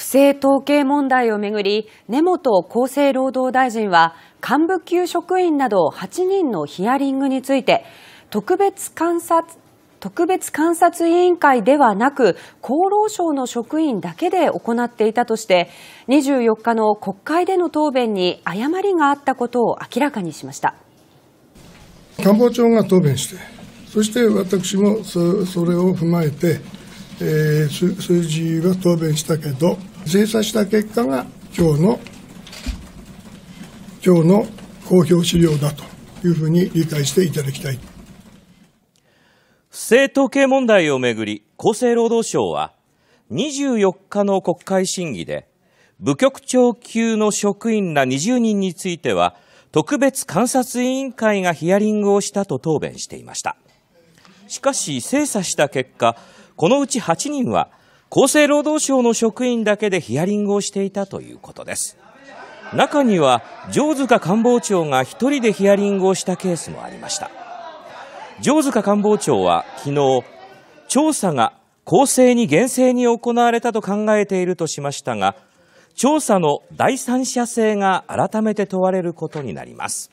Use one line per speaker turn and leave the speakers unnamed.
不正統計問題をめぐり根本厚生労働大臣は幹部級職員など8人のヒアリングについて特別監察特別監察委員会ではなく厚労省の職員だけで行っていたとして24日の国会での答弁に誤りがあったことを明らかにしました
官房長が答弁してそして私もそれを踏まえて、えー、数字は答弁したけど精査した結果が今日の今日の公表資料だというふうに理解していただきたい
不正統計問題をめぐり厚生労働省は24日の国会審議で部局長級の職員ら20人については特別監察委員会がヒアリングをしたと答弁していましたしかし精査した結果このうち8人は厚生労働省の職員だけでヒアリングをしていたということです。中には、上塚官房長が一人でヒアリングをしたケースもありました。上塚官房長は昨日、調査が公正に厳正に行われたと考えているとしましたが、調査の第三者性が改めて問われることになります。